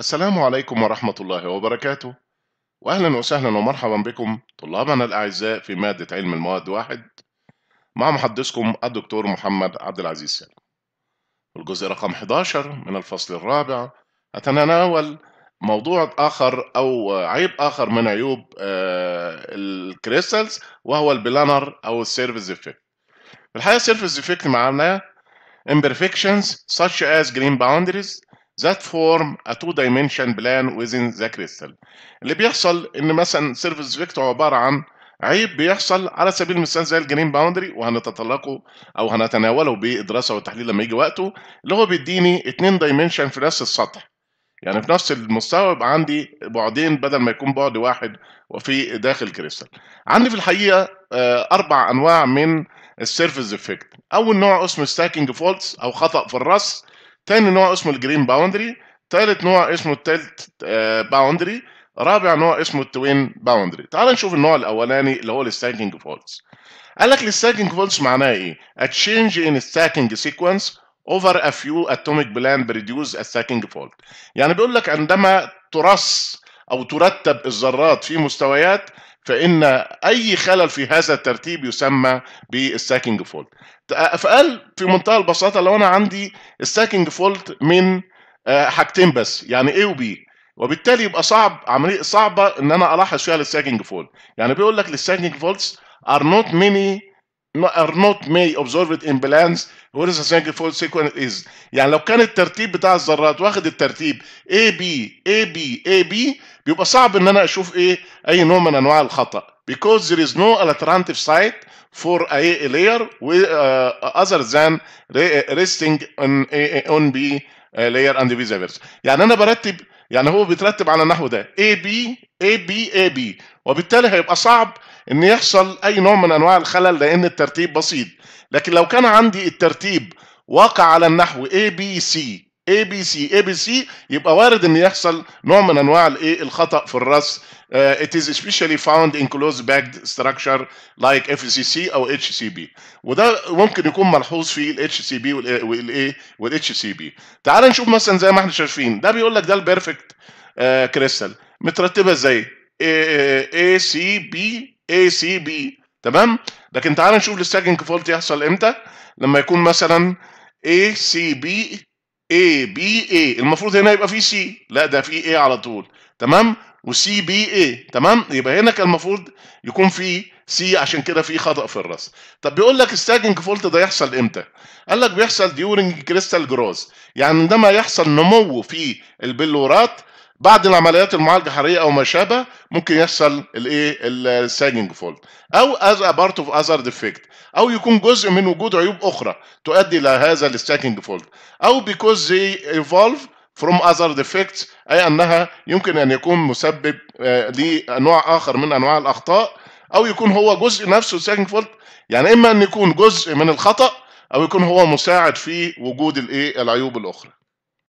السلام عليكم ورحمة الله وبركاته وأهلا وسهلا ومرحبا بكم طلابنا الأعزاء في مادة علم المواد واحد مع محدثكم الدكتور محمد عبد العزيز سالم الجزء رقم 11 من الفصل الرابع أتناول موضوع آخر أو عيب آخر من عيوب آه، الكريستالز وهو البلانر أو السيرفيس افكت الحقيقة السيرفيس افكت معناه imperfections such as green boundaries ذات فورم ا تو دايمنشن بلان ويزن ذا كريستال اللي بيحصل ان مثلا سيرفيس فيكتور عباره عن عيب بيحصل على سبيل المثال زي الجرين باوندري وهنتطرقه او هنتناوله بدراسه والتحليل لما يجي وقته اللي هو بيديني اثنين دايمنشن في نفس السطح يعني في نفس المستوى يبقى عندي بعدين بدل ما يكون بعد واحد وفي داخل كريستال عندي في الحقيقه آه، اربع انواع من السيرفيس افكت اول نوع اسمه ستاكينج فولتس او خطا في الرص تاني نوع اسمه الجرين باوندري تالت نوع اسمه التلت آه، باوندري رابع نوع اسمه التوين باوندري تعال نشوف النوع الاولاني اللي هو الستاكينج فولتس قال لك الستاكينج فولتس معناه ايه a change in stacking sequence over a few atomic blend produce a stacking fault يعني بيقول لك عندما ترص أو ترتب الذرات في مستويات فإن أي خلل في هذا الترتيب يسمى بالساكنج فولت فقال في منتهى البساطة لو أنا عندي الساكنج فولت من آه، حاجتين بس يعني A وB وبالتالي يبقى صعب عملية صعبة إن أنا ألاحظ فيها الساكنج فولت يعني بيقول لك الساكنج فولتس are not many are not may observed in plants where the single fold sequence is يعني لو كان الترتيب بتاع الذرات واخد الترتيب A B A B A B بيبقى صعب ان انا اشوف ايه اي نوع من انواع الخطأ because there is no alternative site for a layer with, uh, other than resting on a, on B layer and vice versa يعني انا برتب يعني هو بيترتب على النحو ده A B A B A B وبالتالي هيبقى صعب ان يحصل اي نوع من انواع الخلل لان الترتيب بسيط لكن لو كان عندي الترتيب واقع على النحو A B C A B C A B C يبقى وارد ان يحصل نوع من انواع الايه الخطا في الرص uh, it is especially found in closed bagged structure like FCC او HCB وده ممكن يكون ملحوظ في ال HCB وال A وال HCB تعال نشوف مثلا زي ما احنا شايفين ده بيقول لك ده البيرفكت كريستال uh, مترتبه ازاي A C B A C B تمام لكن تعال نشوف الستاجنج فولت يحصل امتى لما يكون مثلا A C B A B A المفروض هنا يبقى في C لا ده في A على طول تمام وسي بي اي تمام يبقى هنا كان المفروض يكون في سي عشان كده في خطا في الرص. طب بيقول لك الستاجنج فولت ده يحصل امتى قال لك بيحصل ديورنج كريستال جروز يعني عندما يحصل نمو في البلورات بعد العمليات المعالجه الحراريه او ما شابه ممكن يحصل الايه الساجنج فولت او از بارت اوف اذر ديفكت او يكون جزء من وجود عيوب اخرى تؤدي الى هذا الساجنج فولت او بيكوز زي ايفولف فروم اذر ديفكت اي انها يمكن ان يكون مسبب آه، لنوع اخر من انواع الاخطاء او يكون هو جزء نفسه ساجنج فولت يعني اما ان يكون جزء من الخطا او يكون هو مساعد في وجود الايه العيوب الاخرى